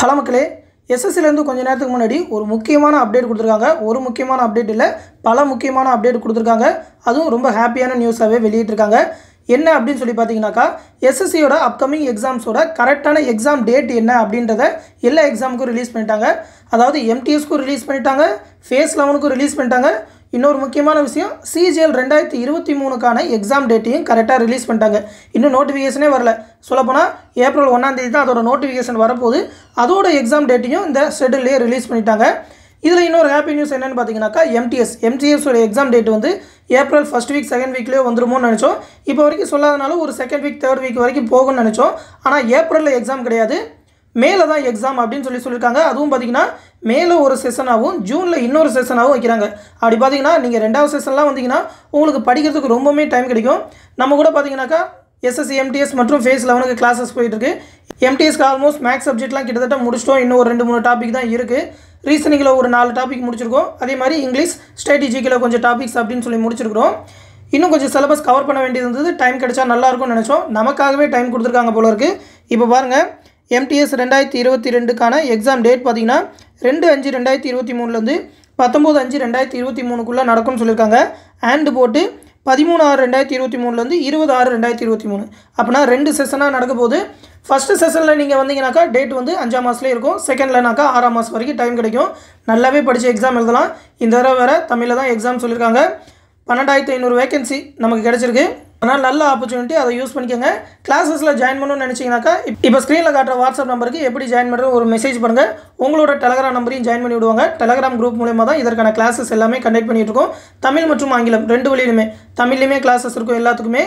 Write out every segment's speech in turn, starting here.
hello மக்களே எஸ்எஸ்சிலேருந்து கொஞ்சம் நேரத்துக்கு முன்னாடி ஒரு முக்கியமான அப்டேட் கொடுத்துருக்காங்க ஒரு முக்கியமான அப்டேட் இல்லை பல முக்கியமான அப்டேட் கொடுத்துருக்காங்க அதுவும் ரொம்ப ஹாப்பியான நியூஸாகவே வெளியிட்டிருக்காங்க என்ன அப்படின்னு சொல்லி பார்த்தீங்கன்னாக்கா எஸ்எஸ்சியோட அப்கமிங் எக்ஸாம்ஸோட கரெக்டான எக்ஸாம் டேட் என்ன அப்படின்றத எல்லா எக்ஸாமுக்கும் ரிலீஸ் பண்ணிட்டாங்க அதாவது எம்டிஎஸ்க்கும் ரிலீஸ் பண்ணிட்டாங்க ஃபேஸ் லெவனுக்கும் ரிலீஸ் பண்ணிட்டாங்க இன்னொரு முக்கியமான விஷயம் சிஜிஎல் ரெண்டாயிரத்தி இருபத்தி மூணுக்கான எக்ஸாம் டேட்டையும் கரெக்டாக ரிலீஸ் பண்ணிட்டாங்க இன்னும் நோட்டிஃபிகேஷனே வரல சொல்லப்போனால் ஏப்ரல் ஒன்றாந்தேதி தான் அதோட நோட்டிஃபிகேஷன் வரப்போகுது அதோட எக்ஸாம் டேட்டையும் இந்த ஷெடியூல்லையே ரிலீஸ் பண்ணிட்டாங்க இதில் இன்னொரு ஹாப்பி நியூஸ் என்னென்னு பார்த்தீங்கன்னாக்கா எம்டிஎஸ் எம்டிஎஸோட எக்ஸாம் டேட் வந்து ஏப்ரல் ஃபஸ்ட் வீக் செகண்ட் வீக்லேயே வந்துருமோன்னு நினச்சோம் இப்போ வரைக்கும் சொல்லாதனால ஒரு செகண்ட் வீக் தேர்ட் வீக் வரைக்கும் போகும்னு நினச்சோம் ஆனால் ஏப்ரலில் எக்ஸாம் கிடையாது மேலே தான் எக்ஸாம் அப்படின்னு சொல்லி சொல்லியிருக்காங்க அதுவும் பார்த்தீங்கன்னா மேலே ஒரு செஷனாகவும் ஜூனில் இன்னொரு செஷனாகவும் வைக்கிறாங்க அப்படி பார்த்தீங்கன்னா நீங்கள் ரெண்டாவது செஷன்லாம் வந்தீங்கன்னா உங்களுக்கு படிக்கிறதுக்கு ரொம்பவுமே டைம் கிடைக்கும் நம்ம கூட பார்த்தீங்கன்னாக்கா எஸ்எஸ்சி எம்டிஎஸ் மற்றும் ஃபேஸ் லெவனுக்கு கிளாஸஸ் போயிட்டுருக்கு எம்டிஎஸ்க்கு ஆல்மோஸ்ட் மேக்ஸ் சப்ஜெக்ட்லாம் கிட்டத்தட்ட முடிச்சிட்டோம் இன்னும் ஒரு ரெண்டு மூணு டாபிக் தான் இருக்குது ரீசனிங்கில் ஒரு நாலு டாபிக் முடிச்சிருக்கோம் அதே மாதிரி இங்கிலீஷ் ஸ்ட்ராட்டஜிக்கில் கொஞ்சம் டாபிக்ஸ் அப்படின்னு சொல்லி முடிச்சிருக்கிறோம் இன்னும் கொஞ்சம் சிலபஸ் கவர் பண்ண வேண்டியது இருந்தது டைம் கிடைச்சா நல்லாயிருக்கும்னு நினச்சோம் நமக்காகவே டைம் கொடுத்துருக்காங்க போல இருக்குது இப்போ பாருங்கள் எம்டிஎஸ் ரெண்டாயிரத்தி இருபத்தி ரெண்டுக்கான எக்ஸாம் டேட் பார்த்திங்கன்னா ரெண்டு அஞ்சு ரெண்டாயிரத்தி இருபத்தி மூணுலேருந்து பத்தொம்போது அஞ்சு ரெண்டாயிரத்தி இருபத்தி மூணுக்குள்ளே நடக்கும்னு சொல்லியிருக்காங்க ஆண்டு போட்டு பதிமூணு ஆறு ரெண்டாயிரத்தி இருபத்தி மூணுலேருந்து இருபது ஆறு ரெண்டாயிரத்தி இருபத்தி மூணு அப்படின்னா ரெண்டு செஷனாக நடக்க போது ஃபஸ்ட்டு செஷனில் நீங்கள் வந்தீங்கனாக்கா டேட் வந்து அஞ்சாம் மாதத்துலேயே இருக்கும் செகண்ட்லனாக்கா ஆறாம் மாதம் வரைக்கும் டைம் கிடைக்கும் நல்லாவே படித்து எக்ஸாம் எழுதலாம் இந்த தடவை வேறு தமிழில் தான் எக்ஸாம் சொல்லியிருக்காங்க பன்னெண்டாயிரத்து ஐநூறு வேகன்சி நமக்கு கிடச்சிருக்கு ஆனால் நல்ல ஆப்பர்ச்சுனிட்டி அதை யூஸ் பண்ணிக்கோங்க கிளாஸஸில் ஜாயின் பண்ணணும்னு நினச்சிங்கனாக்கா இப்போ ஸ்க்ரீனில் காட்டுற வாட்ஸ்அப் நம்பருக்கு எப்படி ஜாயின் பண்ணுறது ஒரு மெசேஜ் பண்ணுங்கள் உங்களோட டெலகிராம் நம்பரையும் ஜாயின் பண்ணி விடுவாங்க டெலகிராம் குரூப் மூலயமா தான் இதற்கான கிளாஸஸ் எல்லாமே கண்டக்ட் இருக்கோம் தமிழ் மற்றும் ஆங்கிலம் ரெண்டு வழியிலுமே தமிழ்லையுமே கிளாஸஸ் இருக்கும் எல்லாத்துக்குமே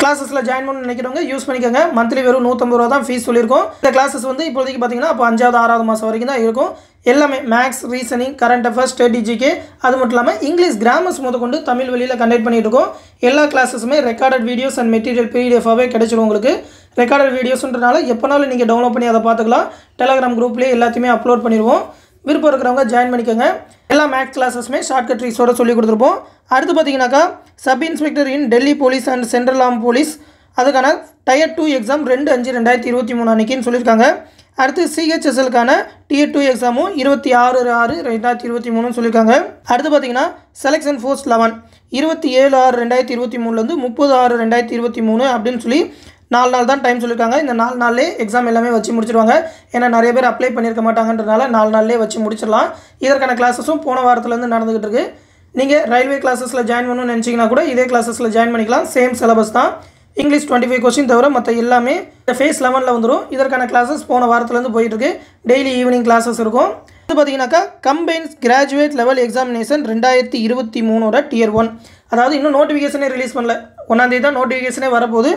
கிளாஸஸில் ஜாயின் பண்ணணும்னு நினைக்கிறவங்க யூஸ் பண்ணிக்கோங்க மந்த்லி வெறும் நூற்றம்பது ரூபா தான் ஃபீஸ் சொல்லியிருக்கோம் இந்த கிளாஸஸ் வந்து இப்போதைக்கு பார்த்தீங்கன்னா அப்போ அஞ்சாவது ஆறாவது மாதம் வரைக்கும் தான் இருக்கும் எல்லாமே மேக்ஸ் ரீசனிங் கரண்ட் அஃபேர்ஸ் ஸ்ட்ராட்டஜிக்கு அது மட்டும் இல்லாமல் இங்கிலீஷ் கிராமர்ஸ் முதற்கொண்டு தமிழ் வழியில் கண்டக்ட் பண்ணிகிட்டு இருக்கோம் எல்லா கிளாஸஸுமே ரெக்கார்டட் வீடியோஸ் அண்ட் மெட்டீரியல் பிடிஎஃபாகவே கிடைச்சிடும் உங்களுக்கு ரெக்கார்டட் வீடியோஸ்ன்றனால எப்போனாலும் நீங்கள் டவுன்லோட் பண்ணி அதை பார்த்துக்கலாம் டெலகிராம் குரூப்லேயே எல்லாத்தையுமே அப்லோட் பண்ணிடுவோம் விருப்பம் இருக்கிறவங்க ஜாயின் பண்ணிக்கோங்க எல்லா மேக்ஸ் கிளாஸஸுமே ஷார்ட்கட் ரீஸோட சொல்லி கொடுத்துருப்போம் அடுத்து பார்த்தீங்கன்னாக்கா sub inspector in Delhi police and central ஆம் போலீஸ் அதுக்கான டயர் டூ எக்ஸாம் ரெண்டு அஞ்சு ரெண்டாயிரத்தி இருபத்தி மூணு அன்றைக்கின்னு சொல்லியிருக்காங்க அடுத்து சிஹெச்எஸ்எலுக்கான டிஎட் டூ எக்ஸாமும் இருபத்தி ஆறு ஆறு ரெண்டாயிரத்தி இருபத்தி மூணுன்னு சொல்லியிருக்காங்க அடுத்து பார்த்தீங்கன்னா செலெக்ஷன் ஃபோர்ஸ் லெவன் இருபத்தி ஏழு ஆறு ரெண்டாயிரத்தி இருபத்தி மூணுலேருந்து முப்பது ஆறு ரெண்டாயிரத்தி இருபத்தி மூணு அப்படின்னு சொல்லி நாலு நாள் தான் டைம் சொல்லியிருக்காங்க இந்த நாலு நாள்லே எக்ஸாம் எல்லாமே வச்சு முடிச்சிருவாங்க ஏன்னா நிறைய பேர் அப்ளை பண்ணியிருக்க மாட்டாங்கன்றதுனால நாலு நாள்லேயே வச்சு முடிச்சிடலாம் இதற்கான கிளாஸஸும் போன வாரத்துலேருந்து நடந்துகிட்டு இருக்குது நீங்கள் ரயில்வே கிளாஸஸில் ஜாயின் பண்ணணும்னு நினச்சிங்கன்னா கூட இதே கிளாஸஸில் ஜாயின் பண்ணிக்கலாம் சேம் சிலபஸ் தான் இங்கிலீஷ் டுவெண்ட்டி ஃபைவ் கொஸ்டின் தவிர மற்ற எல்லாமே இந்த ஃபேஸ் லெவனில் வந்துடும் இதற்கான கிளாஸஸ் போன வாரத்துலேருந்து போயிட்டுருக்கு டெய்லி ஈவினிங் கிளாஸஸ் இருக்கும் இது பார்த்தீங்கன்னாக்கா கம்பைன்ஸ் கிராஜுவேட் லெவல் எக்ஸாமினேஷன் ரெண்டாயிரத்தி இருபத்தி மூணோட டியர் ஒன் அதாவது இன்னும் நோட்டிஃபிகேஷனே ரிலீஸ் பண்ணல ஒன்றாந்தேதி தான் நோட்டிஃபிகேஷனே வரப்போகுது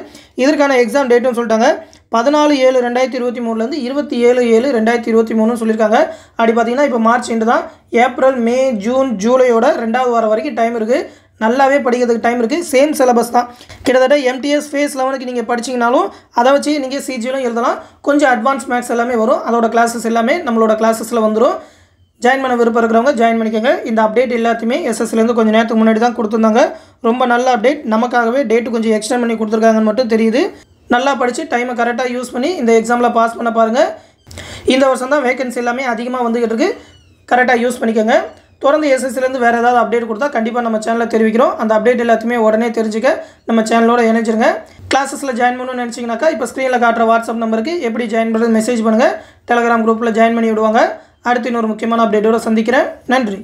இதற்கான எக்ஸாம் டேட்டுன்னு சொல்லிட்டாங்க பதினாலு ஏழு ரெண்டாயிரத்தி இருபத்தி மூணுலேருந்து இருபத்தி ஏழு ஏழு ரெண்டாயிரத்தி இருபத்தி மூணுன்னு சொல்லியிருக்காங்க அப்படி பார்த்தீங்கன்னா இப்போ மார்ச் இன்று தான் ஏப்ரல் மே ஜூன் ஜூலையோட ரெண்டாவது வாரம் வரைக்கும் டைம் இருக்குது நல்லாவே படிக்கிறதுக்கு டைம் இருக்குது சேம் சிலபஸ் தான் கிட்டத்தட்ட எம்டிஎஸ் ஃபேஸ் லெவனுக்கு நீங்கள் படிச்சிங்கனாலும் அதை வச்சு நீங்கள் சிஜியிலும் எழுதலாம் கொஞ்சம் அட்வான்ஸ் மேக்ஸ் எல்லாமே வரும் அதோட கிளாஸஸ் எல்லாமே நம்மளோட கிளாஸஸில் வந்துடும் ஜாயின் பண்ண விருப்பம் இருக்கிறவங்க ஜாயின் பண்ணிக்கோங்க இந்த அப்டேட் எல்லாத்தையுமே எஸ்எஸ்லேருந்து கொஞ்சம் நேரத்துக்கு முன்னாடி தான் கொடுத்துருந்தாங்க ரொம்ப நல்ல அப்டேட் நமக்காகவே டேட்டு கொஞ்சம் எக்ஸ்டெண்ட் பண்ணி கொடுத்துருக்காங்கன்னு மட்டும் தெரியுது நல்லா படித்து டைமை கரெக்டாக யூஸ் பண்ணி இந்த எக்ஸாமில் பாஸ் பண்ண பாருங்கள் இந்த வருஷம் தான் வேகன்சி எல்லாமே அதிகமாக வந்துக்கிட்டு இருக்குது கரெக்டாக யூஸ் பண்ணிக்கோங்க தொடர்ந்து எஸ்எஸ்சிலேருந்து வேறு ஏதாவது அப்டேட் கொடுத்தா கண்டிப்பாக நம்ம சேனலில் தெரிவிக்கிறோம் அந்த அப்டேட் எல்லாத்தையுமே உடனே தெரிஞ்சுக்க நம்ம சேனலோட இணைஞ்சிருங்க கிளாஸஸில் ஜாயின் பண்ணணும்னு நினச்சிங்கனாக்கா இப்போ ஸ்க்ரீனில் காட்டுற வாட்ஸ்அப் நம்பருக்கு எப்படி ஜாயின் பண்ணுறது மெசேஜ் பண்ணுங்கள் டெலகிராம் குரூப்பில் ஜாயின் பண்ணி விடுவாங்க அடுத்து இன்னொரு முக்கியமான அப்டேட்டோடு சந்திக்கிறேன் நன்றி